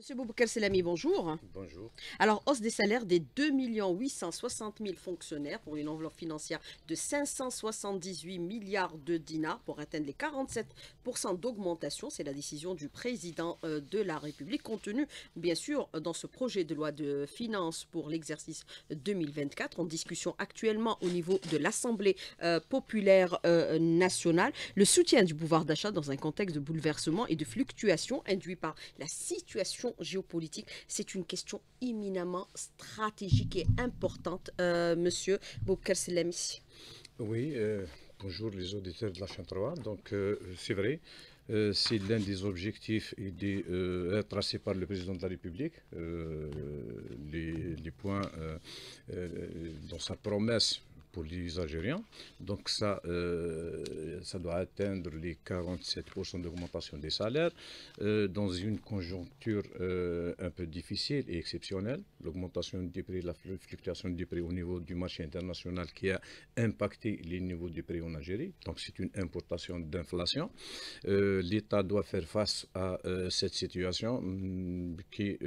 Monsieur Bouboukal Selami, bonjour. Bonjour. Alors, hausse des salaires des 2 860 000 fonctionnaires pour une enveloppe financière de 578 milliards de dinars pour atteindre les 47% d'augmentation. C'est la décision du président euh, de la République contenue, bien sûr, dans ce projet de loi de finances pour l'exercice 2024 en discussion actuellement au niveau de l'Assemblée euh, populaire euh, nationale. Le soutien du pouvoir d'achat dans un contexte de bouleversement et de fluctuation induit par la situation géopolitique, c'est une question imminemment stratégique et importante, euh, monsieur Boubker Oui, euh, bonjour les auditeurs de la chaîne 3. Donc, euh, c'est vrai, c'est l'un des objectifs des, tracés par le président de la République, les, les, points dans sa promesse pour les Algériens. Donc ça, euh, ça doit atteindre les 47% d'augmentation des salaires euh, dans une conjoncture euh, un peu difficile et exceptionnelle. L'augmentation des prix, la fluctuation des prix au niveau du marché international qui a impacté les niveaux des prix en Algérie. Donc c'est une importation d'inflation. L'État doit faire face à cette situation mm, qui,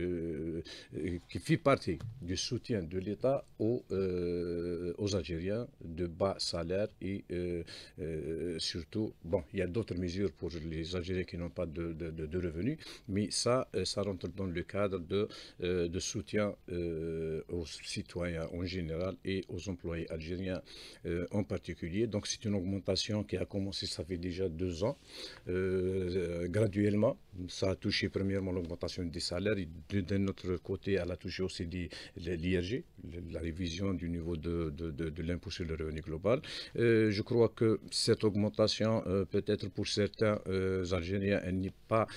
qui fait partie du soutien de l'État aux Algériens de bas salaires et euh, euh, surtout, bon, il y a d'autres mesures pour les Algériens qui n'ont pas de, revenus, mais ça, euh, ça rentre dans le cadre de, de soutien aux citoyens en général et aux employés algériens en particulier. Donc c'est une augmentation qui a commencé, ça fait déjà deux ans, graduellement. Ça a touché premièrement l'augmentation des salaires et d'un autre côté, elle a touché aussi l'IRG, la révision du niveau de, de l'impôt sur le revenu global. Euh, je crois que cette augmentation, euh, peut-être pour certains euh, Algériens, elle n'est pas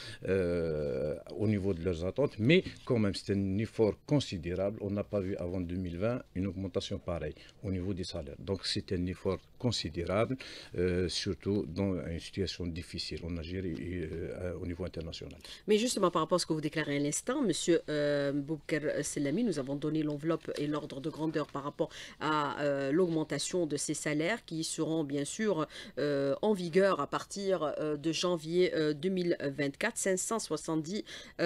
au niveau de leurs attentes, mais quand même, c'est un effort considérable. On n'a pas vu avant 2020 une augmentation pareille au niveau des salaires. Donc, c'est un effort considérable, surtout dans une situation difficile en Algérie et au niveau international. Mais justement, par rapport à ce que vous déclarez à l'instant, Monsieur Boubker Selami, nous avons donné l'enveloppe et l'ordre de grandeur par rapport à l'augmentation de ces salaires qui seront bien sûr euh, en vigueur à partir euh, de janvier 2024, 570,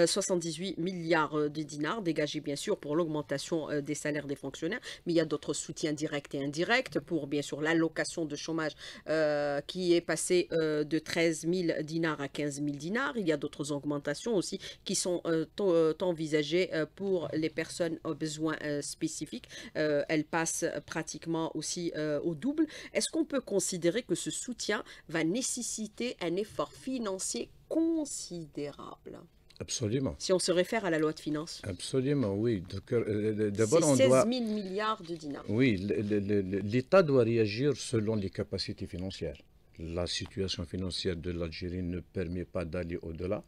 78 milliards euh, de dinars dégagés bien sûr pour l'augmentation des salaires des fonctionnaires, mais il y a d'autres soutiens directs et indirects pour bien sûr l'allocation de chômage qui est passée de 13 000 dinars à 15 000 dinars. Il y a d'autres augmentations aussi qui sont envisagées pour les personnes aux besoins spécifiques. elles passent pratiquement aussi euh, au double. Est-ce qu'on peut considérer que ce soutien va nécessiter un effort financier considérable Absolument. Si on se réfère à la loi de finances. Absolument, oui. Euh, euh, d'abord, on 16 000 milliards de dinars. Oui, l'État doit réagir selon les capacités financières. La situation financière de l'Algérie ne permet pas d'aller au-delà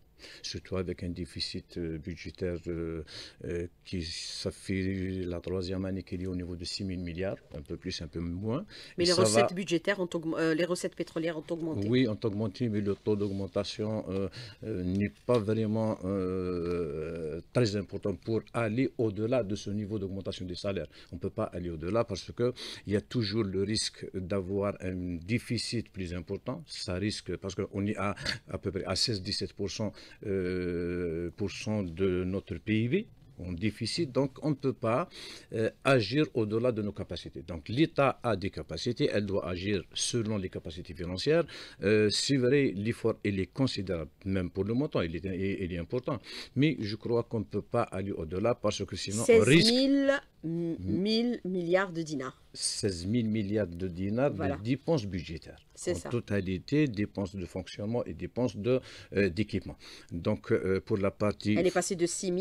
surtout avec un déficit euh, budgétaire euh, euh, qui, s'affiche la troisième année qui est au niveau de 6 000 milliards, un peu plus, un peu moins. Mais les recettes, budgétaires ont les recettes pétrolières ont augmenté Oui, ont augmenté, mais le taux d'augmentation n'est pas vraiment très important pour aller au-delà de ce niveau d'augmentation des salaires. On ne peut pas aller au-delà parce qu'il y a toujours le risque d'avoir un déficit plus important. Ça risque, parce qu'on est à, à peu près à 16-17% euh, pour cent de notre PIB en déficit, donc on ne peut pas euh, agir au-delà de nos capacités. Donc l'État a des capacités, elle doit agir selon les capacités financières. Euh, c'est vrai, l'effort est considérable, même pour le montant, il est, important. Mais je crois qu'on ne peut pas aller au-delà parce que sinon on risque... 000 hmm. milliards de dinars. 16 000 milliards de dinars de dépenses budgétaires. En totalité, dépenses de fonctionnement et dépenses euh, d'équipement. Donc, pour la partie... Elle est passée de 6 000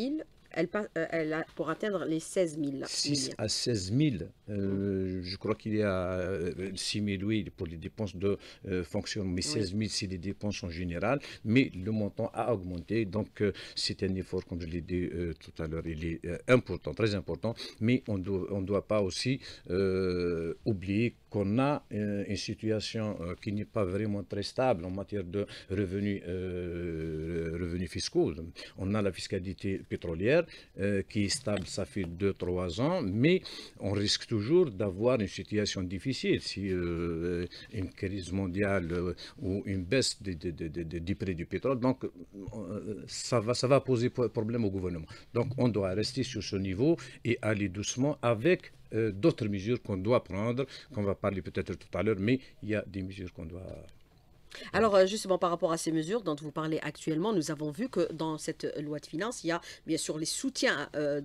elle, euh, elle pour atteindre les 16 000. 6 à 16 000. Euh, mm. Je crois qu'il est à 6 000, oui, pour les dépenses de euh, fonction Mais 16 000, c'est les dépenses en général. Mais le montant a augmenté. Donc, c'est un effort, comme je l'ai dit tout à l'heure, il est important, très important. Mais on ne doit pas aussi oublier qu'on a euh, une situation euh, qui n'est pas vraiment très stable en matière de revenus, euh, revenus fiscaux. On a la fiscalité pétrolière qui est stable, ça fait 2-3 ans, mais on risque toujours d'avoir une situation difficile si une crise mondiale ou une baisse du prix du pétrole. Donc, ça va, ça va poser problème au gouvernement. Donc, on doit rester sur ce niveau et aller doucement avec euh, d'autres mesures qu'on doit prendre, qu'on va parler peut-être tout à l'heure, mais il y a des mesures qu'on doit alors euh, justement par rapport à ces mesures dont vous parlez actuellement, nous avons vu que dans cette euh, loi de finances, il y a bien sûr les soutiens euh,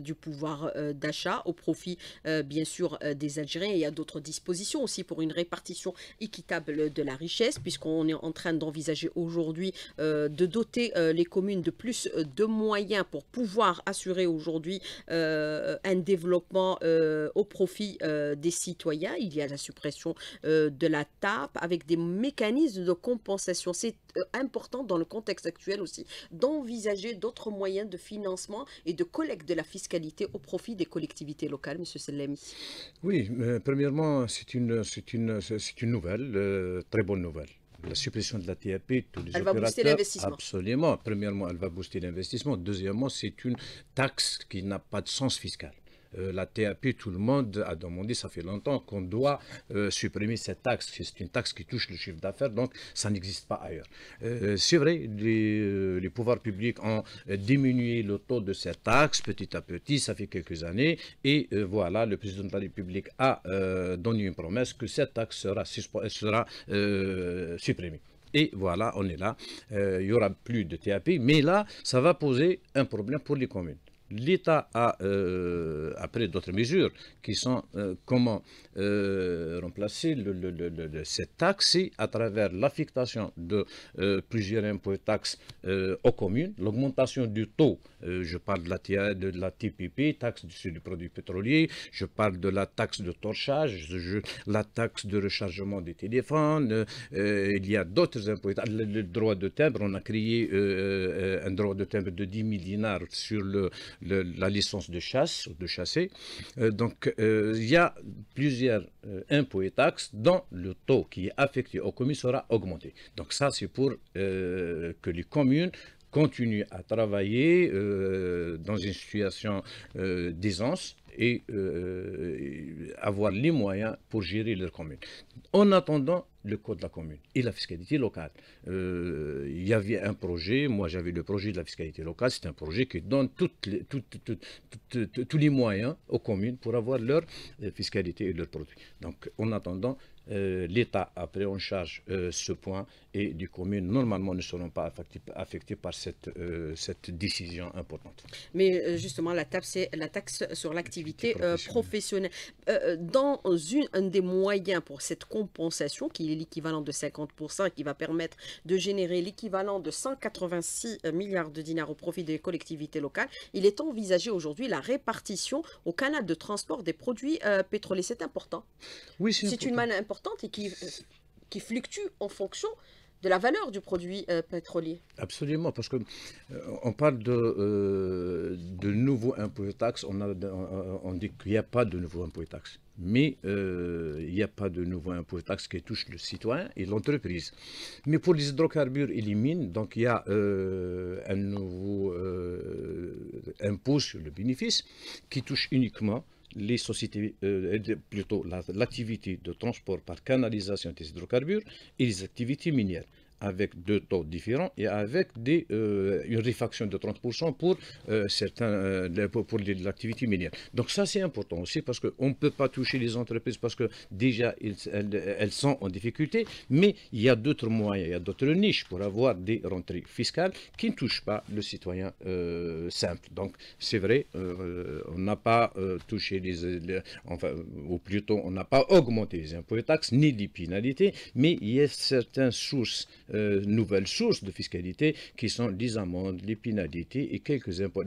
du pouvoir d'achat au profit bien sûr des Algériens. il y a d'autres dispositions aussi pour une répartition équitable de la richesse puisqu'on est en train d'envisager aujourd'hui de doter les communes de plus de moyens pour pouvoir assurer aujourd'hui un développement au profit des citoyens. Il y a la suppression de la TAP avec des mécanismes de compensation. C'est euh, important dans le contexte actuel aussi d'envisager d'autres moyens de financement et de collecte de la fiscalité au profit des collectivités locales, M. Selemi. Oui, premièrement, c'est une, une, une nouvelle, euh, très bonne nouvelle la suppression de la TAP, tous les elle va booster l'investissement. Absolument. Premièrement, elle va booster l'investissement. Deuxièmement, c'est une taxe qui n'a pas de sens fiscal. Euh, la TAP, tout le monde a demandé, ça fait longtemps, qu'on doit euh, supprimer cette taxe. C'est une taxe qui touche le chiffre d'affaires, donc ça n'existe pas ailleurs. Euh, c'est vrai, les, pouvoirs publics ont diminué le taux de cette taxe petit à petit, ça fait quelques années, et voilà, le président de la République a donné une promesse que cette taxe sera, supprimée. Et voilà, on est là. il n'y aura plus de TAP, mais là, ça va poser un problème pour les communes. L'État a, euh, après d'autres mesures, qui sont euh, comment euh, remplacer cette taxe à travers l'affectation de plusieurs impôts et taxes aux communes, l'augmentation du taux, je parle de la, de la TPP, taxe sur les produits pétroliers, je parle de la taxe de torchage, la taxe de rechargement des téléphones, il y a d'autres impôts, le, droit de timbre, on a créé un droit de timbre de 10 milliards sur le la licence de chasse, ou de chasser. Euh, donc, euh, il y a plusieurs euh, impôts et taxes dont le taux qui est affecté aux communes sera augmenté. Donc, ça, c'est pour que les communes continuent à travailler dans une situation d'aisance euh, et, avoir les moyens pour gérer leur commune. En attendant, le code de la commune et la fiscalité locale. Euh, il y avait un projet, moi j'avais le projet de la fiscalité locale, c'est un projet qui donne toutes tous les moyens aux communes pour avoir leur euh, fiscalité et leurs produits. Donc en attendant, l'État a pris en charge ce point et des communes, normalement, ne seront pas affectées, par cette, euh, cette décision importante. Mais euh, justement, la taxe, la taxe sur l'activité euh, professionnelle. dans une, un des moyens pour cette compensation, qui est l'équivalent de 50%, qui va permettre de générer l'équivalent de 186 milliards de dinars au profit des collectivités locales, il est envisagé aujourd'hui la répartition au canal de transport des produits pétroliers. C'est important. Oui, c'est une manne importante et qui, qui fluctue en fonction de la valeur du produit euh, pétrolier. Absolument, parce qu'on euh, on parle de, euh, de nouveaux impôts et taxes, on, a, dit qu'il n'y a pas de nouveaux impôts et taxes. Mais il n'y a pas de nouveaux impôts et taxes qui touchent le citoyen et l'entreprise. Mais pour les hydrocarbures et les mines, donc il y a un nouveau impôt sur le bénéfice qui touche uniquement les sociétés, plutôt l'activité de transport par canalisation des hydrocarbures et les activités minières avec deux taux différents et avec des, euh, une réfaction de 30% pour, euh, certains, euh, pour, l'activité minière. Donc ça, c'est important aussi parce qu'on ne peut pas toucher les entreprises parce que déjà, elles, sont en difficulté, mais il y a d'autres moyens, il y a d'autres niches pour avoir des rentrées fiscales qui ne touchent pas le citoyen simple. Donc c'est vrai, on n'a pas touché les, enfin, ou plutôt on n'a pas augmenté les impôts et taxes ni les pénalités, mais il y a certaines sources euh, nouvelles sources de fiscalité qui sont les amendes, les pénalités et quelques impôts.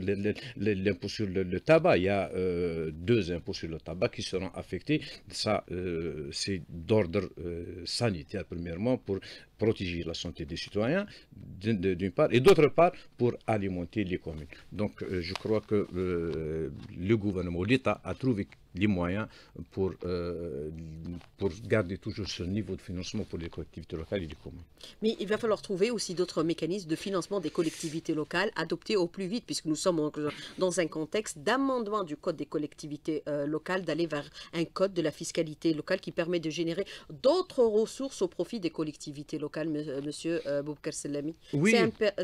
L'impôt sur le, tabac, il y a euh, deux impôts sur le tabac qui seront affectés. Ça, euh, c'est d'ordre sanitaire, premièrement, pour protéger la santé des citoyens, d'une part, et d'autre part, pour alimenter les communes. Donc, je crois que le gouvernement, l'État, a trouvé les moyens pour, euh, pour garder toujours ce niveau de financement pour les collectivités locales et les communes. Mais il va falloir trouver aussi d'autres mécanismes de financement des collectivités locales adoptés au plus vite, puisque nous sommes dans un contexte d'amendement du Code des collectivités euh, locales, d'aller vers un code de la fiscalité locale qui permet de générer d'autres ressources au profit des collectivités locales, euh, monsieur euh, Oui.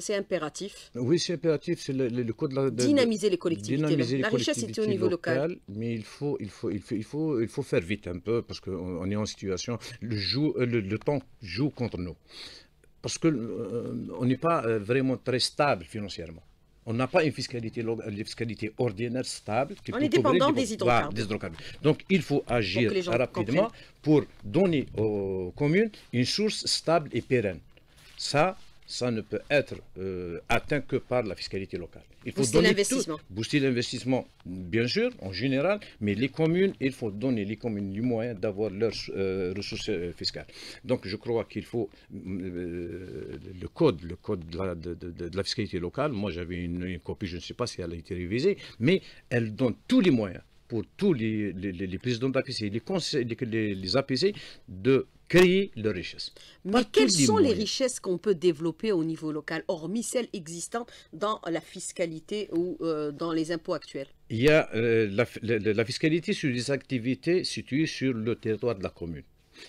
C'est impératif. Oui, c'est impératif. C'est le, code de dynamiser les collectivités. Dynamiser la richesse est au niveau local. Mais il faut il faut, il faut, il faut, il faut faire vite un peu parce qu'on est en situation, le, jour euh, le, temps joue contre nous. Parce qu'on euh, on n'est pas euh, vraiment très stable financièrement. On n'a pas une fiscalité, une fiscalité ordinaire stable. Qui on est dépendant des, hydrocarbures. Donc il faut agir rapidement pour donner aux communes une source stable et pérenne. Ça, ça ne peut être euh, atteint que par la fiscalité locale. Il faut booster l'investissement. Booster l'investissement, bien sûr, en général, mais les communes, il faut donner les communes les moyens d'avoir leurs euh, ressources euh, fiscales. Donc je crois qu'il faut le code, le code de la, fiscalité locale. Moi j'avais une, copie, je ne sais pas si elle a été révisée, mais elle donne tous les moyens pour tous les, les, présidents d'APC, les, les, les, APC, de créer leurs richesses. Mais quelles sont les richesses qu'on peut développer au niveau local, hormis celles existantes dans la fiscalité ou euh, dans les impôts actuels Il y a euh, la, fiscalité sur les activités situées sur le territoire de la commune.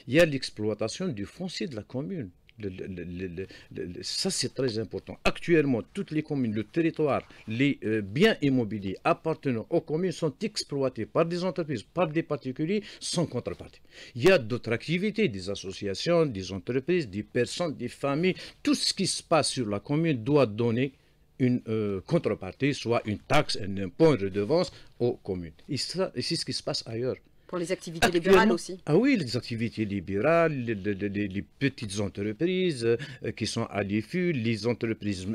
Il y a l'exploitation du foncier de la commune ça, c'est très important. Actuellement, toutes les communes, le territoire, les euh, biens immobiliers appartenant aux communes sont exploités par des entreprises, par des particuliers, sans contrepartie. Il y a d'autres activités, des associations, des entreprises, des personnes, des familles. Tout ce qui se passe sur la commune doit donner une euh, contrepartie, soit une taxe, un impôt, une redevance aux communes. et c'est ce qui se passe ailleurs. Pour les activités libérales aussi Ah oui, les activités libérales, les, petites entreprises euh, qui sont à l'IFU, les entreprises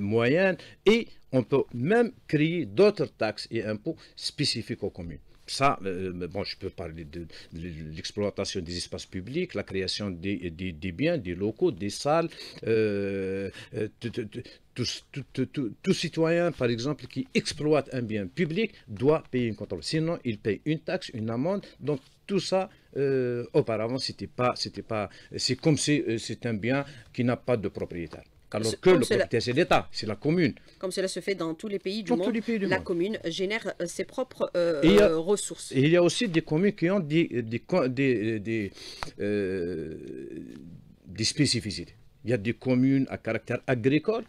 moyennes, et on peut même créer d'autres taxes et impôts spécifiques aux communes ça, euh, bon, je peux parler de, l'exploitation des espaces publics, la création des, biens, des locaux, des salles, euh, euh, tout, citoyen, par exemple, qui exploite un bien public doit payer une contrôle. Sinon, il paye une taxe, une amende. Donc, tout ça, auparavant, c'était pas, c'était pas, c'est comme si c'est un bien qui n'a pas de propriétaire alors que le propriétaire, c'est l'État, c'est la commune. Comme cela se fait dans tous les pays du monde, la commune génère euh, ses propres euh, euh, ressources. il y a aussi des communes qui ont des, des, des, spécificités. Il y a des communes à caractère agricole.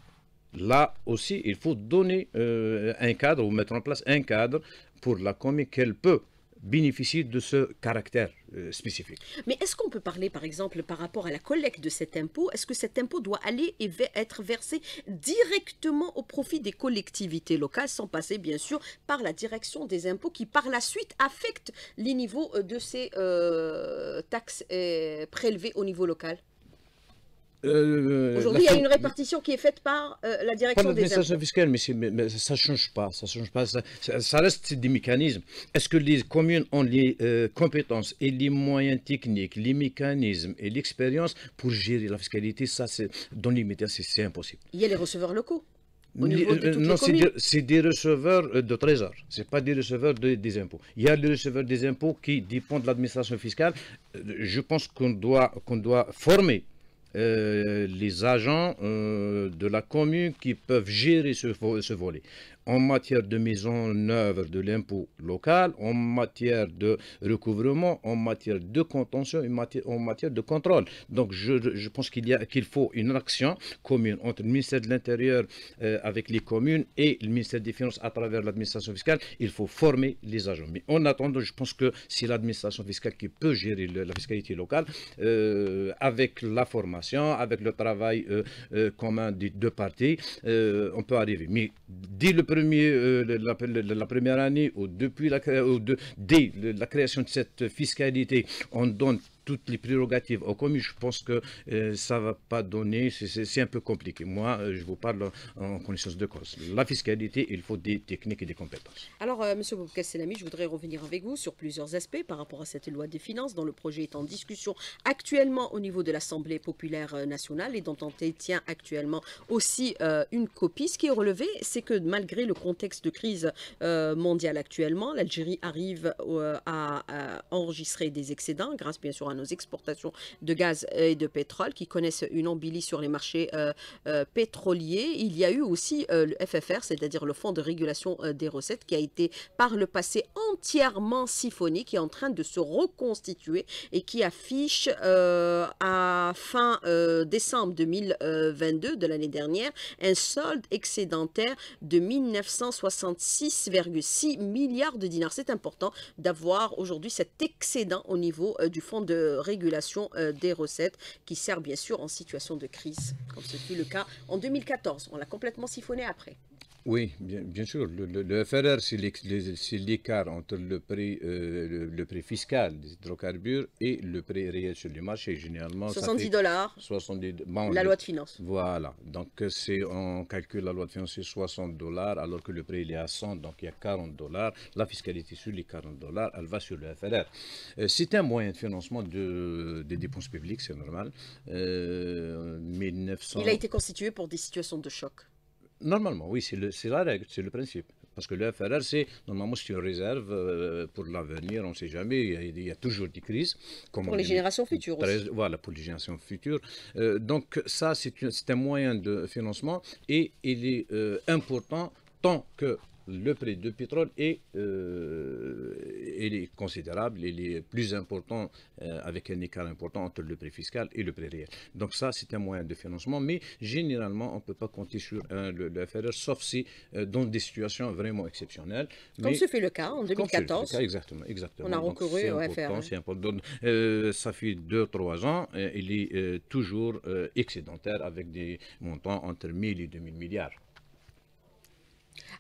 Là aussi, il faut donner un cadre ou mettre en place un cadre pour la commune qu'elle peut bénéficient de ce caractère euh, spécifique. Mais est-ce qu'on peut parler, par exemple, par rapport à la collecte de cet impôt, est-ce que cet impôt doit aller et être versé directement au profit des collectivités locales, sans passer, bien sûr, par la direction des impôts qui, par la suite, affectent les niveaux euh, de ces euh, taxes prélevées au niveau local euh, Aujourd'hui, il y a une répartition qui est faite par euh, la direction pas des l'administration fiscale, mais, ça change pas, ça change pas, ça, reste des mécanismes. Est-ce que les communes ont les euh, compétences et les moyens techniques, les mécanismes et l'expérience pour gérer la fiscalité Ça, c'est dans l'immédiat, c'est impossible. Il y a les receveurs locaux. non, c'est des, receveurs de trésor, ce pas des receveurs des impôts. Il y a des receveurs des impôts qui dépendent de l'administration fiscale. Je pense qu'on doit, qu'on doit former euh, les agents euh, de la commune qui peuvent gérer ce, ce volet en matière de mise en œuvre de l'impôt local, en matière de recouvrement, en matière de contention, en matière de contrôle. Donc je, pense qu'il qu'il faut une action commune entre le ministère de l'Intérieur euh, avec les communes et le ministère des Finances à travers l'administration fiscale. Il faut former les agents. Mais en attendant, je pense que si l'administration fiscale qui peut gérer la fiscalité locale euh, avec la formation, avec le travail euh, commun des deux parties, on peut arriver. Mais dès le euh, la, première année ou depuis euh, dès la création de cette fiscalité, on donne toutes les prérogatives au commis, je pense que euh, ça ne va pas donner, c'est un peu compliqué. Moi, euh, je vous parle en connaissance de cause. La fiscalité, il faut des techniques et des compétences. Alors, M. Euh, Monsieur Boukasselami, je voudrais revenir avec vous sur plusieurs aspects par rapport à cette loi des finances dont le projet est en discussion actuellement au niveau de l'Assemblée populaire nationale et dont on détient actuellement aussi une copie. Ce qui est relevé, c'est que malgré le contexte de crise mondiale actuellement, l'Algérie arrive à, enregistrer des excédents grâce bien sûr à nos exportations de gaz euh, et de pétrole qui connaissent une ambilie sur les marchés euh, euh, pétroliers. Il y a eu aussi le FFR, c'est-à-dire le Fonds de régulation des recettes, qui a été par le passé entièrement siphonné, qui est en train de se reconstituer et qui affiche à fin décembre 2022 de l'année dernière un solde excédentaire de 1966,6 milliards de dinars. C'est important d'avoir aujourd'hui cet excédent au niveau du Fonds de régulation euh, des recettes qui sert bien sûr en situation de crise, comme ce fut le cas en 2014. On l'a complètement siphonné après. Oui, bien, sûr. Le, le, FRR, c'est l'écart entre le prix, euh, le, prix fiscal des hydrocarbures et le prix réel sur le marché. Généralement, 70 dollars. 70, bon, la loi de finances. Voilà. Donc, euh, on calcule la loi de finances, c'est 60 dollars, alors que le prix il est à 100, donc il y a 40 dollars. La fiscalité sur les 40 dollars, elle va sur le FRR. Euh, c'est un moyen de financement de, des dépenses publiques, c'est normal. Il a été constitué pour des situations de choc. Normalement, oui, c'est la règle, c'est le principe. Parce que le FRR, c'est normalement une réserve euh, pour l'avenir, on ne sait jamais, il y, a, toujours des crises. pour les générations futures aussi. Voilà, pour les générations futures. Euh, donc ça, c'est un moyen de financement et il est euh, important tant que le prix de pétrole est, euh, est considérable, il est plus important, euh, avec un écart important entre le prix fiscal et le prix réel. Donc ça, c'est un moyen de financement, mais généralement, on ne peut pas compter sur euh, le, FRR, sauf si dans des situations vraiment exceptionnelles. Comme ce fut le cas en 2014. Cas, exactement, On a recouru au FRR. ça fait 2-3 ans, il est toujours excédentaire avec des montants entre 1000 et 2000 milliards.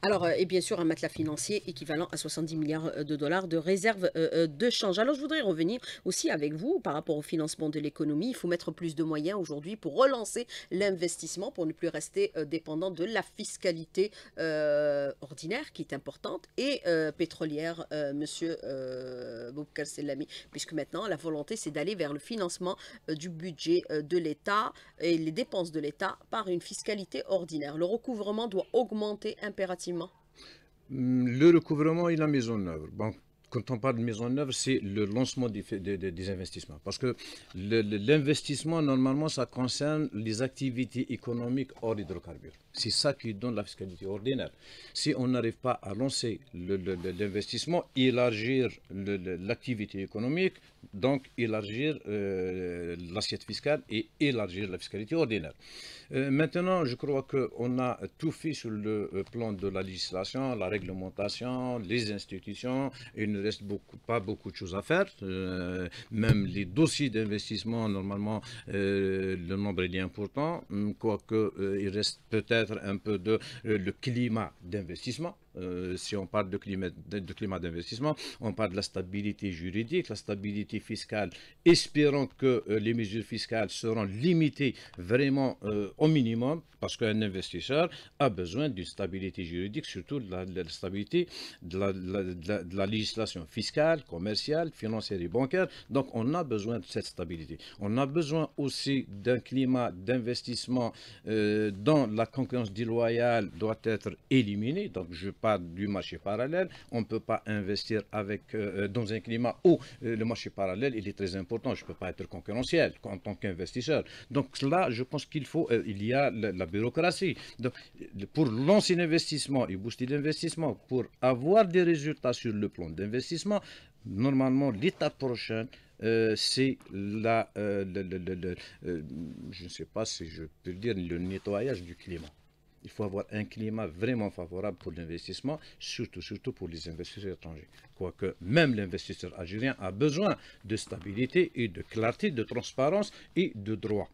Alors, euh, et bien sûr, un matelas financier équivalent à 70 milliards euh, de dollars de réserve euh, de change. Alors, je voudrais revenir aussi avec vous par rapport au financement de l'économie. Il faut mettre plus de moyens aujourd'hui pour relancer l'investissement, pour ne plus rester dépendant de la fiscalité ordinaire qui est importante et pétrolière, monsieur Boubkar puisque maintenant, la volonté, c'est d'aller vers le financement du budget de l'État et les dépenses de l'État par une fiscalité ordinaire. Le recouvrement doit augmenter impérativement Hum, le recouvrement et la mise en œuvre. Bon, quand on parle de mise en œuvre, c'est le lancement des, des, investissements. Parce que l'investissement, normalement, ça concerne les activités économiques hors hydrocarbures. C'est ça qui donne la fiscalité ordinaire. Si on n'arrive pas à lancer l'investissement, élargir l'activité économique, donc, élargir euh, l'assiette fiscale et élargir la fiscalité ordinaire. Euh, maintenant, je crois qu'on a tout fait sur le euh, plan de la législation, la réglementation, les institutions. Il ne reste beaucoup, pas beaucoup de choses à faire. même les dossiers d'investissement, normalement, le nombre est important. Quoique, il reste peut-être un peu de le climat d'investissement euh, si on parle de climat, d'investissement, on parle de la stabilité juridique, la stabilité fiscale, espérant que euh, les mesures fiscales seront limitées vraiment euh, au minimum, parce qu'un investisseur a besoin d'une stabilité juridique, surtout de la, stabilité de la, législation fiscale, commerciale, financière et bancaire. Donc on a besoin de cette stabilité. On a besoin aussi d'un climat d'investissement dont la concurrence déloyale doit être éliminée. Donc je pas du marché parallèle. On ne peut pas investir avec, euh, euh, dans un climat où euh, le marché parallèle il est très important. Je ne peux pas être concurrentiel en tant qu'investisseur. Donc là, je pense qu'il faut, il y a la, bureaucratie. Donc, pour lancer l'investissement et booster l'investissement, pour avoir des résultats sur le plan d'investissement, normalement, l'étape prochaine, c'est la, je ne sais pas si je peux dire, le nettoyage du climat il faut avoir un climat vraiment favorable pour l'investissement, surtout, surtout pour les investisseurs étrangers. Quoique même l'investisseur algérien a besoin de stabilité et de clarté, de transparence et de droit.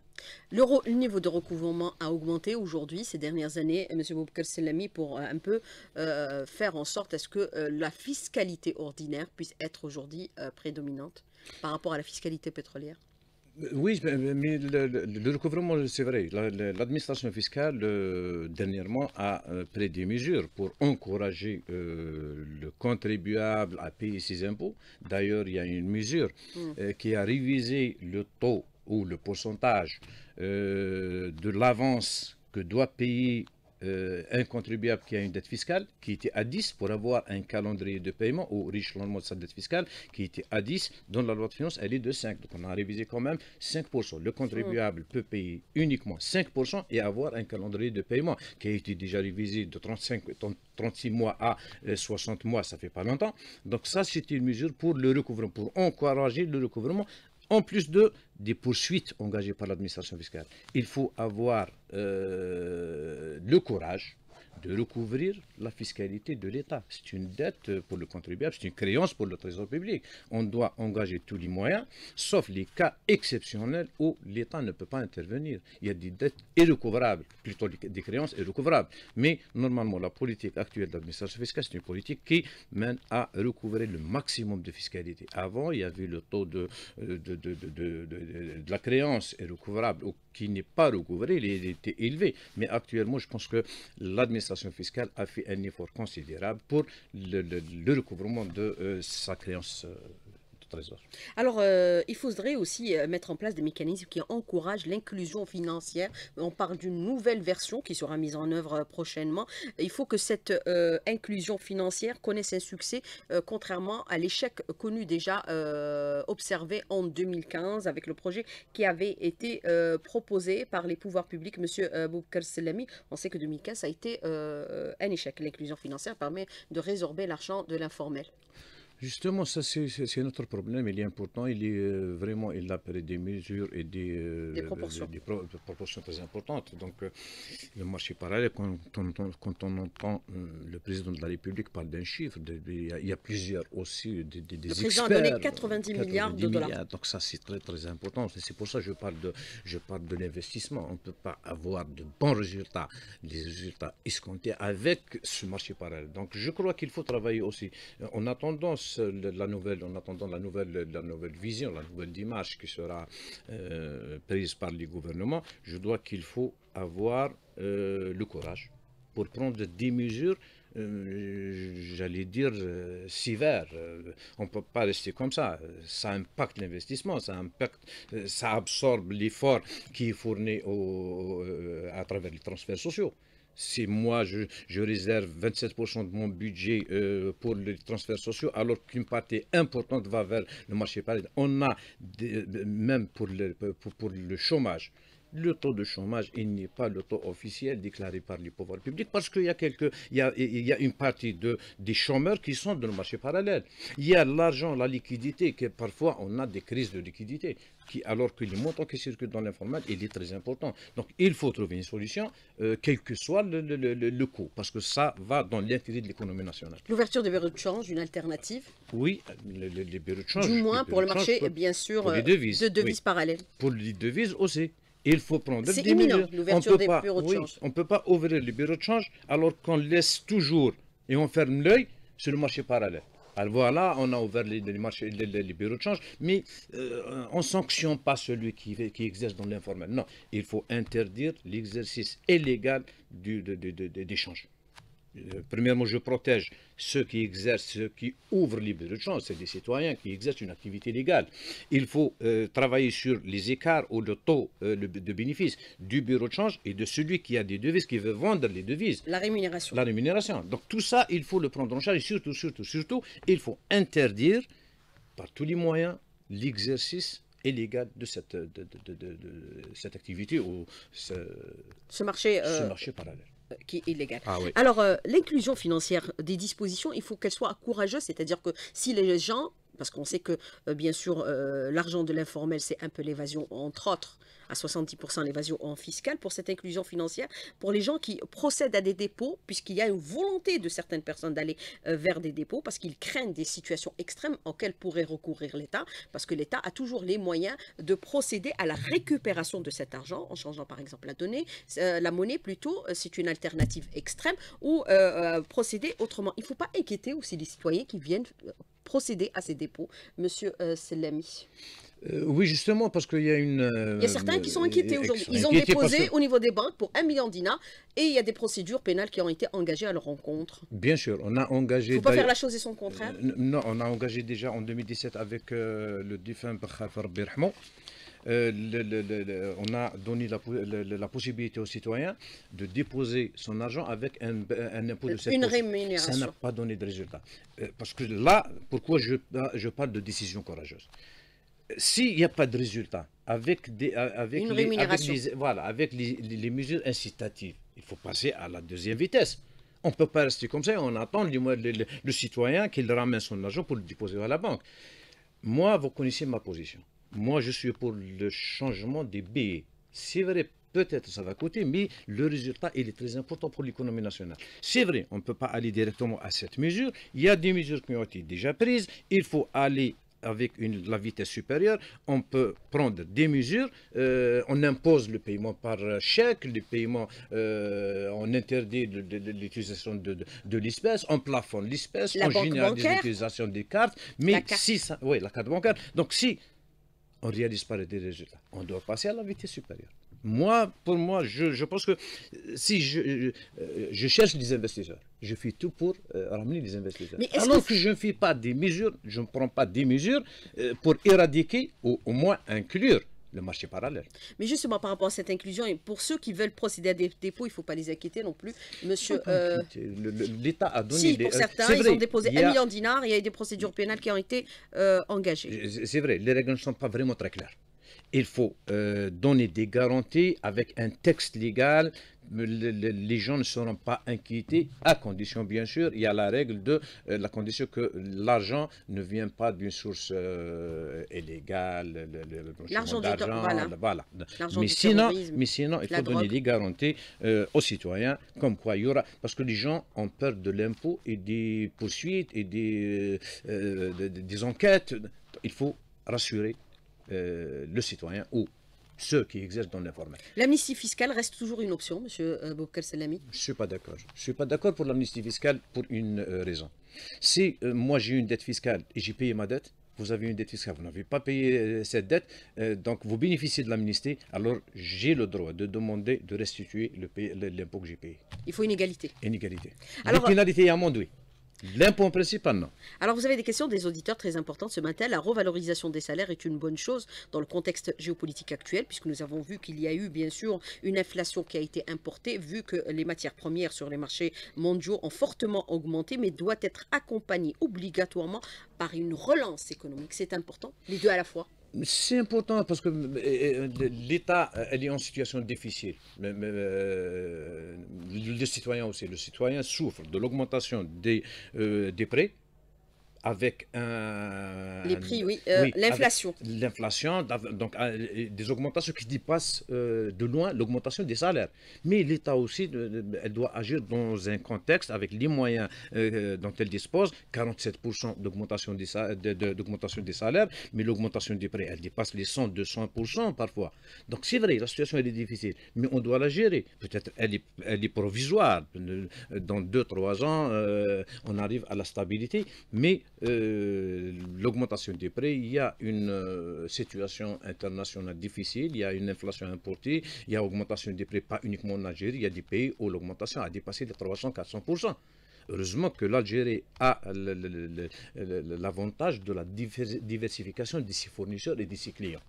Le, niveau de recouvrement a augmenté aujourd'hui ces dernières années, M. Boubker Selami, pour euh, un peu euh, faire en sorte à ce que euh, la fiscalité ordinaire puisse être aujourd'hui prédominante par rapport à la fiscalité pétrolière oui, mais le, recouvrement, c'est vrai. L'administration fiscale, euh, dernièrement, a euh, pris des mesures pour encourager euh, le contribuable à payer ses impôts. D'ailleurs, il y a une mesure mm. qui a révisé le taux ou le pourcentage de l'avance que doit payer euh, un contribuable qui a une dette fiscale qui était à 10 pour avoir un calendrier de paiement ou riche lendemain de sa dette fiscale qui était à 10, dont la loi de finances, elle est de 5. Donc on a révisé quand même 5%. Le contribuable hmm. peut payer uniquement 5% et avoir un calendrier de paiement qui a été déjà révisé de 35, 36 mois à 60 euh, mois, ça fait pas longtemps. Donc ça, c'est une mesure pour le recouvrement, pour encourager le recouvrement en plus de, des poursuites engagées par l'administration fiscale. Il faut avoir euh, le courage, de recouvrir la fiscalité de l'État. C'est une dette pour le contribuable, c'est une créance pour le Trésor public. On doit engager tous les moyens, sauf les cas exceptionnels où l'État ne peut pas intervenir. Il y a des dettes irrecouvrables, plutôt des créances irrecouvrables. Mais normalement, la politique actuelle d'administration fiscale, c'est une politique qui mène à recouvrer le maximum de fiscalité. Avant, il y avait le taux de, euh, de, de, de, de la créance irrecouvrable qui n'est pas recouvrée, il était élevé. Mais actuellement, je pense que l'administration fiscale a fait un effort considérable pour le, recouvrement de euh, sa créance. Euh, alors, euh, il faudrait aussi euh, mettre en place des mécanismes qui encouragent l'inclusion financière. On parle d'une nouvelle version qui sera mise en œuvre euh, prochainement. Il faut que cette inclusion financière connaisse un succès, contrairement à l'échec connu déjà observé en 2015 avec le projet qui avait été proposé par les pouvoirs publics. Monsieur Boukar Selami, on sait que 2015 a été un échec. L'inclusion financière permet de résorber l'argent de l'informel. Justement, ça c'est notre problème. Il est important, il est euh, vraiment, il a pris des mesures et des, euh, des, proportions. très importantes. Donc, euh, le marché parallèle, quand, on, entend le président de la République parler d'un chiffre, il y, a, plusieurs aussi des, experts. a donné 90, milliards de dollars. Donc ça c'est très très important. C'est pour ça que je parle de, je parle de l'investissement. On ne peut pas avoir de bons résultats, des résultats escomptés avec ce marché parallèle. Donc, je crois qu'il faut travailler aussi. En attendant, la nouvelle, en attendant la nouvelle, la nouvelle vision, la nouvelle image qui sera euh, prise par le gouvernement, je dois qu'il faut avoir euh, le courage pour prendre des mesures euh, j'allais dire, sévères. on ne peut pas rester comme ça. Ça impacte l'investissement, ça, ça absorbe l'effort qui est fourni au, à travers les transferts sociaux c'est moi, je, réserve 27% de mon budget euh, pour les transferts sociaux, alors qu'une partie importante va vers le marché parallèle. On a même pour le chômage, le taux de chômage, il n'est pas le taux officiel déclaré par les pouvoirs publics parce qu'il y, a quelques, il une partie de, des chômeurs qui sont dans le marché parallèle. Il y a l'argent, la liquidité, que parfois on a des crises de liquidité, qui, alors que les montants qui circule dans l'informel, il est très important. Donc il faut trouver une solution, euh, quel que soit le, coût, parce que ça va dans l'intérêt de l'économie nationale. L'ouverture des bureaux de change, une alternative Oui, les, bureaux de change. Du moins pour le marché, bien sûr, euh, de devises parallèles. Pour les devises aussi il faut prendre des l'ouverture des bureaux de change. On ne peut pas ouvrir les bureaux de change alors qu'on laisse toujours et on ferme l'œil sur le marché parallèle. Alors voilà, on a ouvert les, marchés, les, bureaux de change, mais euh, on ne sanctionne pas celui qui, exerce dans l'informel. Non, il faut interdire l'exercice illégal du, de, euh, premièrement, je protège ceux qui exercent, ceux qui ouvrent bureaux de change, c'est des citoyens qui exercent une activité légale. Il faut euh, travailler sur les écarts ou le taux euh, de bénéfice du bureau de change et de celui qui a des devises, qui veut vendre les devises. La rémunération. La rémunération. Donc tout ça, il faut le prendre en charge et surtout, surtout, surtout, il faut interdire par tous les moyens l'exercice illégal de cette, activité ou ce marché parallèle qui est illégale. Ah Alors, euh, l'inclusion financière des dispositions, il faut qu'elle soit courageuse, c'est-à-dire que si les gens parce qu'on sait que, euh, bien sûr, euh, l'argent de l'informel, c'est un peu l'évasion, entre autres, à 70% l'évasion en fiscal pour cette inclusion financière, pour les gens qui procèdent à des dépôts, puisqu'il y a une volonté de certaines personnes d'aller euh, vers des dépôts, parce qu'ils craignent des situations extrêmes auxquelles pourrait recourir l'État, parce que l'État a toujours les moyens de procéder à la récupération de cet argent, en changeant par exemple la donnée, la monnaie plutôt, c'est une alternative extrême, ou procéder autrement. Il ne faut pas inquiéter aussi les citoyens qui viennent procéder à ces dépôts, Monsieur euh, Selami euh, oui, justement, parce qu'il y a une... Euh, il y a certains qui sont inquiétés aujourd'hui. Ils ont déposé au niveau des banques pour un million d'INA et il y a des procédures pénales qui ont été engagées à leur encontre. Bien sûr, on a engagé... Il ne faut pas faire la chose et son contraire Non, on a engagé déjà en 2017 avec le défunt Bachafar Birhmo. Euh, on a donné la, possibilité aux citoyens de déposer son argent avec un, impôt de 7%. rémunération. Ça n'a pas donné de résultat. Euh, parce que là, pourquoi je, parle de décision courageuse S'il n'y a pas de résultat, avec, avec, les, voilà, avec les, mesures incitatives, il faut passer à la deuxième vitesse. On ne peut pas rester comme ça, on attend le, le citoyen qu'il ramène son argent pour le déposer à la banque. Moi, vous connaissez ma position moi je suis pour le changement des billets. C'est vrai, peut-être ça va coûter, mais le résultat, il est très important pour l'économie nationale. C'est vrai, on ne peut pas aller directement à cette mesure. Il y a des mesures qui ont été déjà prises. Il faut aller avec une, la vitesse supérieure, on peut prendre des mesures, euh, on impose le paiement par chèque, le paiement, euh, on interdit l'utilisation de, de, de l'espèce, on plafonne l'espèce, on généralise l'utilisation des cartes, mais si oui, la carte bancaire, donc si on ne réalise pas des résultats. On doit passer à la vitesse supérieure. Moi, pour moi, je, je pense que si je, je, euh, cherche des investisseurs, je fais tout pour euh, ramener des investisseurs. Alors que, je ne fais pas des mesures, je ne prends pas des mesures euh, pour éradiquer ou au moins inclure le marché parallèle. Mais justement, par rapport à cette inclusion, et pour ceux qui veulent procéder à des dépôts, il ne faut pas les inquiéter non plus. Monsieur. Euh, L'État a donné. Si, pour euh, certains, ils ont déposé un million de et il y a eu des procédures pénales qui ont été euh, engagées. C'est vrai, les règles ne sont pas vraiment très claires. Il faut donner des garanties avec un texte légal les gens ne seront pas inquiétés, à condition, bien sûr, il y a la règle de euh, la condition que l'argent ne vient pas d'une source euh, illégale, l'argent du voilà. Mais, sinon, mais sinon, il faut donner des garanties euh, aux citoyens, comme quoi il y aura, parce que les gens ont peur de l'impôt et des poursuites et des, des, des enquêtes. Il faut rassurer le citoyen ou ceux qui exercent dans l'informatique. L'amnistie fiscale reste toujours une option, M. Euh, Selami. Salami Je ne suis pas d'accord. Je ne suis pas d'accord pour l'amnistie fiscale pour une euh, raison. Si euh, moi j'ai une dette fiscale et j'ai payé ma dette, vous avez une dette fiscale, vous n'avez pas payé euh, cette dette, donc vous bénéficiez de l'amnistie, alors j'ai le droit de demander de restituer l'impôt que j'ai payé. Il faut une égalité. Une égalité. Alors, une pénalité et amende, oui principal, non. Alors, vous avez des questions des auditeurs très importantes ce matin. La revalorisation des salaires est une bonne chose dans le contexte géopolitique actuel, puisque nous avons vu qu'il y a eu, bien sûr, une inflation qui a été importée, vu que les matières premières sur les marchés mondiaux ont fortement augmenté, mais doit être accompagnée obligatoirement par une relance économique. C'est important, les deux à la fois. C'est important parce que euh, euh, euh, l'État, est en situation difficile. Mais, le citoyen aussi. Le citoyen souffre de l'augmentation des, prêts avec un... Les prix, oui, euh, l'inflation. L'inflation, donc euh, des augmentations qui dépassent euh, de loin l'augmentation des salaires. Mais l'État aussi, elle doit agir dans un contexte avec les moyens dont elle dispose, 47% d'augmentation des, d'augmentation des salaires, mais l'augmentation des prix, elle dépasse les 100, 200% parfois. Donc c'est vrai, la situation elle est difficile, mais on doit la gérer. Peut-être elle est, provisoire. Dans 2-3 ans, on arrive à la stabilité, mais euh, l'augmentation des prêts, il y a une euh, situation internationale difficile, il y a une inflation importée, il y a augmentation des prêts pas uniquement en Algérie, il y a des pays où l'augmentation a dépassé les 300-400%. Heureusement que l'Algérie a l'avantage de la diversification de ses fournisseurs et de ses clients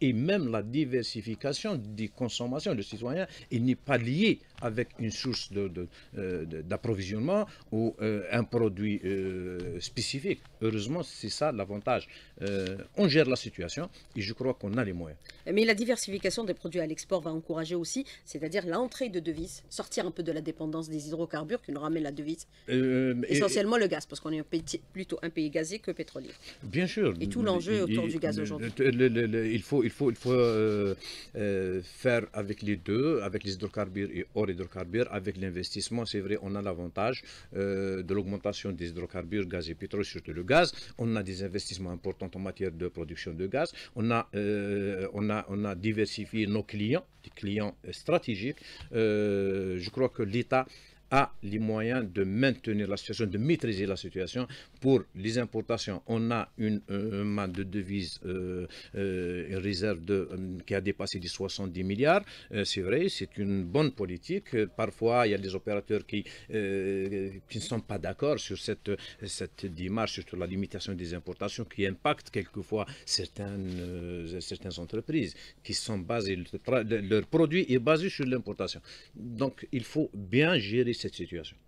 et même la diversification des consommations de citoyens, n'est pas liée avec une source euh, d'approvisionnement ou euh, un produit euh, spécifique. Heureusement, c'est ça l'avantage. Euh, on gère la situation et je crois qu'on a les moyens. Mais la diversification des produits à l'export va encourager aussi, c'est-à-dire l'entrée de devises, sortir un peu de la dépendance des hydrocarbures qui nous ramène la devise. Euh, essentiellement le gaz, parce qu'on est plutôt un pays gazé que pétrolier. Bien sûr. Et tout l'enjeu autour du gaz aujourd'hui. Il faut, il faut, il faut euh, faire avec les deux, avec les hydrocarbures et hors hydrocarbures, avec l'investissement. C'est vrai, on a l'avantage de l'augmentation des hydrocarbures, gaz et pétrole, surtout le gaz, on a des investissements importants en matière de production de gaz, on a, euh, on a, on a diversifié nos clients, des clients euh, stratégiques. Euh, je crois que l'État a les moyens de maintenir la situation, de maîtriser la situation. Pour les importations, on a une, euh, main de devises, euh, euh, une réserve qui a dépassé les 70 milliards. c'est vrai, c'est une bonne politique. Parfois, il y a des opérateurs qui, ne sont pas d'accord sur cette, cette démarche, sur la limitation des importations qui impacte quelquefois certaines, certaines entreprises qui sont basées, leur produit est basé sur l'importation. Donc, il faut bien gérer seçiyorsun.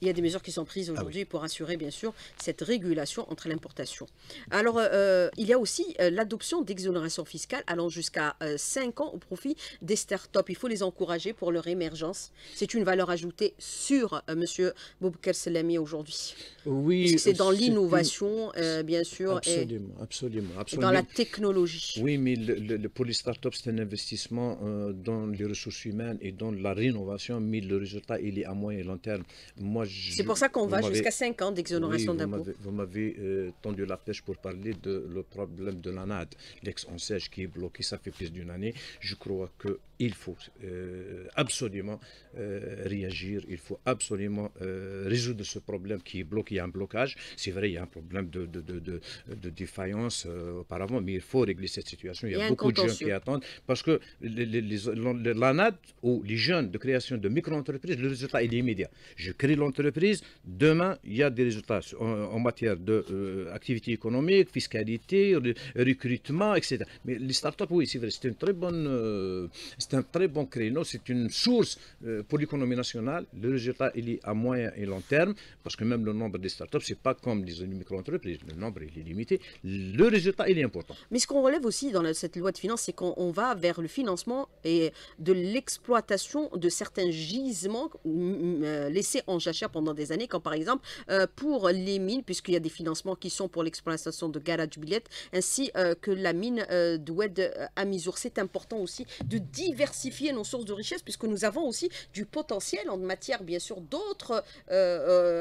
il y a des mesures qui sont prises ah aujourd'hui pour assurer, bien sûr, cette régulation entre l'importation. Alors, euh, il y a aussi euh, l'adoption d'exonérations fiscales allant jusqu'à 5 euh, ans au profit des start startups. Il faut les encourager pour leur émergence. C'est une valeur ajoutée sur Monsieur Bob Selami, aujourd'hui. Oui. C'est dans l'innovation, bien sûr. et, absolument, dans la technologie. Oui, mais le, pour les startups, c'est un investissement dans les ressources humaines et dans la rénovation, mais le résultat, il est à moyen et long terme. Moi, c'est pour ça qu'on va jusqu'à 5 ans d'exonération oui, Vous m'avez euh, tendu la pêche pour parler de le problème de l'ANAD, lex sèche qui est bloqué, ça fait plus d'une année. Je crois qu'il faut euh, absolument euh, réagir, il faut absolument résoudre ce problème qui est bloqué. Il y a un blocage, c'est vrai, il y a un problème de, de, de, défaillance auparavant, mais il faut régler cette situation. Il y a, beaucoup de jeunes qui attendent parce que l'ANAD ou les jeunes de création de micro-entreprises, le résultat est immédiat. Je crée l'entreprise entreprises. Demain, il y a des résultats en, matière d'activité euh, activité économique, fiscalité, recrutement, etc. Mais les startups, oui, c'est vrai, c'est très euh, c'est un très bon créneau, c'est une source euh, pour l'économie nationale. Le résultat, il est à moyen et long terme, parce que même le nombre des startups, c'est pas comme les micro-entreprises, le nombre il est limité. Le résultat, il est important. Mais ce qu'on relève aussi dans cette loi de finances, c'est qu'on va vers le financement et de l'exploitation de certains gisements laissés en jachère pendant des années, comme par exemple euh, pour les mines, puisqu'il y a des financements qui sont pour l'exploitation de billet ainsi euh, que la mine euh, de à euh, Misour. C'est important aussi de diversifier nos sources de richesses, puisque nous avons aussi du potentiel en matière, bien sûr, d'autres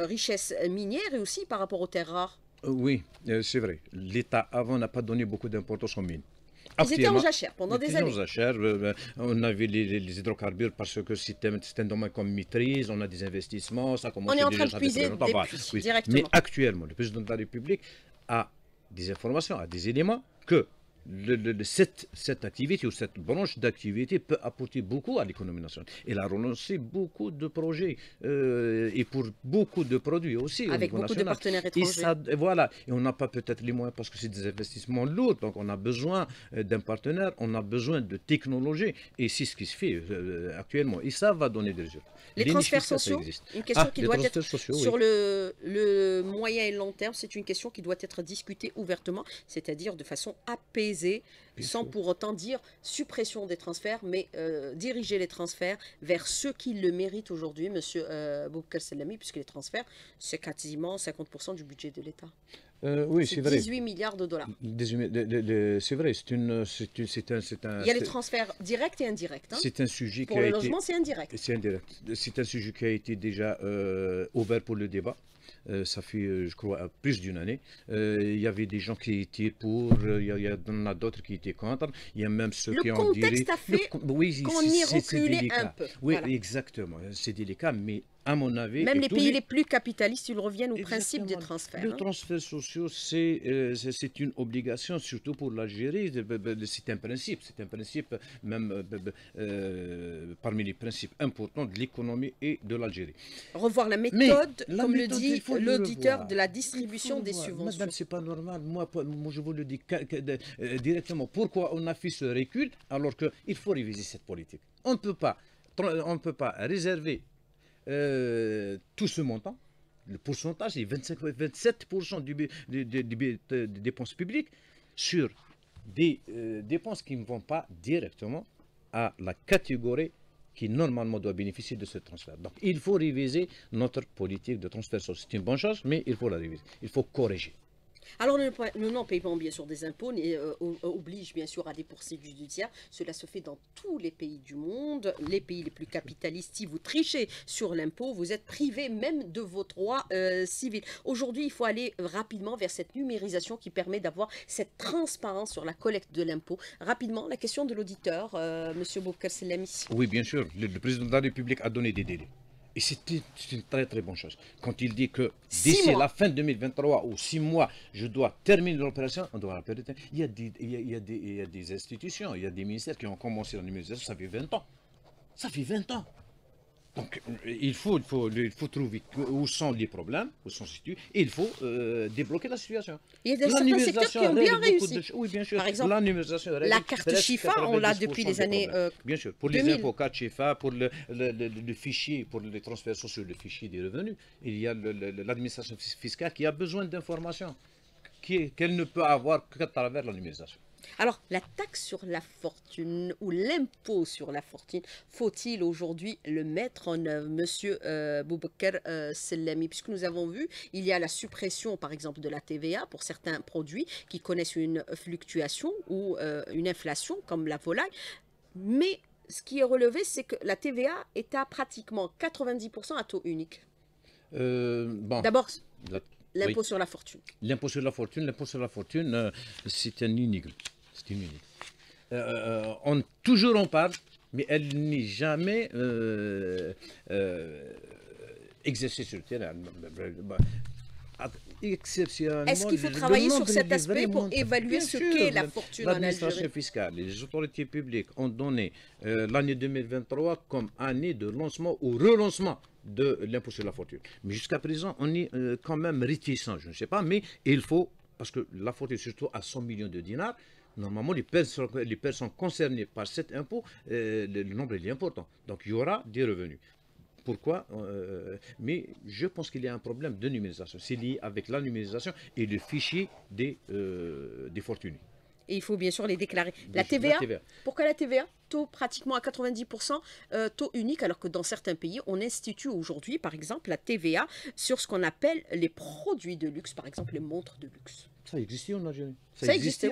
richesses minières et aussi par rapport aux terres rares. Oui, c'est vrai. L'État avant n'a pas donné beaucoup d'importance aux mines. Ah, ils étaient en jachère pendant des années. en jachère. Euh, ben, on avait les, hydrocarbures parce que c'était un domaine comme maîtrise, on a des investissements, ça commence On est en train de puiser des puits, directement. Mais actuellement, le président de la République a des informations, a des éléments que cette, activité ou cette branche d'activité peut apporter beaucoup à l'économie nationale. Elle a relancé beaucoup de projets euh, et pour beaucoup de produits aussi. Avec beaucoup de partenaires étrangers. Et voilà, et on n'a pas peut-être les moyens parce que c'est des investissements lourds, donc on a besoin euh, d'un partenaire, on a besoin de technologie et c'est ce qui se fait euh, actuellement. Et ça va donner des résultats. Les, transferts sociaux, une question ah, qui doit être sur le moyen et long terme, c'est une question qui doit être discutée ouvertement, c'est-à-dire de façon apaisée sans pour autant dire suppression des transferts, mais euh, diriger les transferts vers ceux qui le méritent aujourd'hui, M. euh, puisque les transferts, c'est quasiment 50% du budget de l'État. Euh, oui, c'est vrai. 18 milliards de dollars. C'est vrai, c'est une, un, Il y a les transferts directs et indirects. Hein. C'est un sujet pour le logement, c'est indirect. C'est indirect. C'est un sujet qui a été déjà euh, ouvert pour le débat. Euh, ça fait, euh, je crois, euh, plus d'une année. Il y avait des gens qui étaient pour, il y, en a d'autres qui étaient contre. Il y a même ceux qui ont dit... A fait qu'on y reculait un peu. Oui, exactement. C'est délicat, mais mon avis. Même les pays les... plus capitalistes, ils reviennent au principe des transferts. Le hein. transfert social, euh, c'est une obligation, surtout pour l'Algérie. C'est un principe, c'est un principe même euh, euh, parmi les principes importants de l'économie et de l'Algérie. Revoir la méthode, comme le dit l'auditeur de la distribution des subventions. Madame, c'est pas normal. Moi, je vous le dis directement. Pourquoi on a fait ce recul alors qu'il faut réviser cette politique On peut pas on ne peut pas réserver euh, tout ce montant, le pourcentage est 25, 27% du, des dépenses publiques sur des euh, dépenses qui ne vont pas directement à la catégorie qui normalement doit bénéficier de ce transfert. Donc il faut réviser notre politique de transfert. C'est une bonne chose, mais il faut la réviser. Il faut corriger. Alors, le, non-paiement, bien sûr, des impôts euh, euh, oblige, bien sûr, à des poursuites judiciaires. Cela se fait dans tous les pays du monde. Les pays les plus capitalistes, si vous trichez sur l'impôt, vous êtes privé même de vos droits euh, civils. Aujourd'hui, il faut aller rapidement vers cette numérisation qui permet d'avoir cette transparence sur la collecte de l'impôt. Rapidement, la question de l'auditeur, M. Monsieur Bouker Oui, bien sûr. le président de la République a donné des délais. Et c'est une très très bonne chose. Quand il dit que d'ici la fin 2023 ou six mois, je dois terminer l'opération, on doit rappeler. Il y, a il, y a, des, institutions, il y a des ministères qui ont commencé en numérisation, ça fait 20 ans. Ça fait 20 ans. Donc, euh, il faut, il, faut, il faut trouver où sont les problèmes, où sont situés, et il faut euh, débloquer la situation. Il y a des qui ont bien réussi. Oui, bien sûr. Par exemple, la, carte Chifa, on l'a depuis les années euh, Bien sûr, pour les impôts, carte Chifa, pour le, le, fichier, pour les transferts sociaux, le fichier des revenus, il y a l'administration fiscale qui a besoin d'informations qu'elle ne peut avoir qu'à travers la numérisation. Alors, la taxe sur la fortune ou l'impôt sur la fortune, faut-il aujourd'hui le mettre en œuvre, Monsieur euh, boubaker euh, Puisque nous avons vu, il y a la suppression, par exemple, de la TVA pour certains produits qui connaissent une fluctuation ou euh, une inflation, comme la volaille. Mais ce qui est relevé, c'est que la TVA est à pratiquement 90% à taux unique. Bon. D'abord, L'impôt sur la fortune. L'impôt sur la fortune, l'impôt sur la fortune, euh, c'est un unique. C'est une euh, euh, on, toujours on parle, mais elle n'est jamais euh, exercée sur le terrain. Bah, Est-ce qu'il faut travailler sur cet aspect pour évaluer ce qu'est la fortune fiscale les autorités publiques ont donné l'année 2023 comme année de lancement ou relancement de l'impôt sur la fortune. Mais jusqu'à présent, on est euh, quand même réticent, je ne sais pas, mais il faut, parce que la fortune, surtout à 100 millions de dinars, normalement, les personnes, concernées par cet impôt, euh, le, nombre est important. Donc, il y aura des revenus. Pourquoi euh, Mais je pense qu'il y a un problème de numérisation. C'est lié avec la numérisation et le fichier des, des fortunés et il faut bien sûr les déclarer. La TVA, pourquoi la TVA Taux pratiquement à 90%, euh, taux unique, alors que dans certains pays, on institue aujourd'hui, par exemple, la TVA sur ce qu'on appelle les produits de luxe, par exemple les montres de luxe. Ça existait en Algérie. Ça, existait,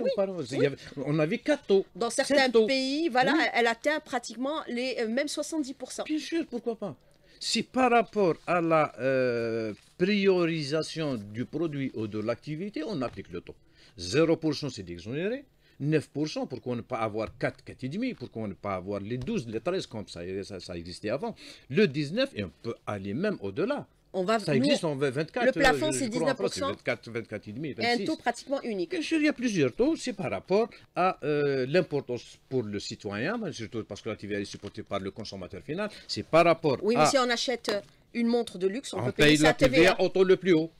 on avait quatre taux. Dans certains pays, voilà, elle atteint pratiquement les euh, mêmes 70%. Bien sûr, pourquoi pas si par rapport à la euh, priorisation du produit ou de l'activité, on applique le taux. 0% c'est d'exonérer. 9%, pourquoi ne pas avoir 4, 4,5, pourquoi ne pas avoir les 12, les 13 comme ça, ça, ça existait avant. Le 19, et on peut aller même au-delà. On va, ça existe en 24. Le plafond, euh, c'est 19%. C'est Et un taux pratiquement unique. il y a plusieurs taux, c'est par rapport à euh, l'importance pour le citoyen, ben, surtout parce que la TVA est supportée par le consommateur final, c'est par rapport à... Oui, mais si on achète une montre de luxe, on, peut paye payer la TVA au taux le plus haut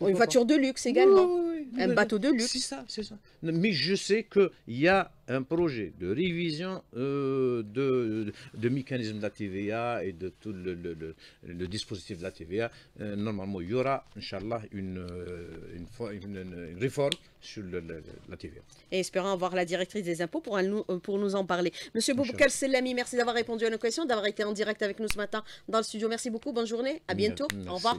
une voiture de luxe également. un bateau de luxe. C'est ça, c'est ça. Mais je sais qu'il y a un projet de révision euh, de, de, mécanisme de la TVA et de tout le, le, dispositif de la TVA. Euh, normalement, il y aura, Inch'Allah, une, euh, une, une, une, réforme sur la TVA. Et espérons avoir la directrice des impôts pour, nous, euh, pour nous en parler. Monsieur Bouboukal Selami, merci d'avoir répondu à nos questions, d'avoir été en direct avec nous ce matin dans le studio. Merci beaucoup, bonne journée, à bientôt, au revoir.